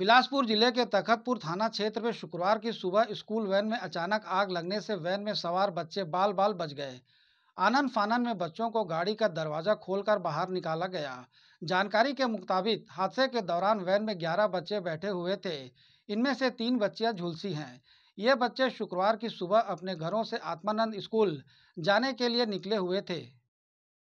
बिलासपुर जिले के तखतपुर थाना क्षेत्र में शुक्रवार की सुबह स्कूल वैन में अचानक आग लगने से वैन में सवार बच्चे बाल बाल बच गए आनंद फानन में बच्चों को गाड़ी का दरवाजा खोलकर बाहर निकाला गया जानकारी के मुताबिक हादसे के दौरान वैन में ग्यारह बच्चे बैठे हुए थे इनमें से तीन बच्चियां झुलसी हैं ये बच्चे शुक्रवार की सुबह अपने घरों से आत्मानंद स्कूल जाने के लिए निकले हुए थे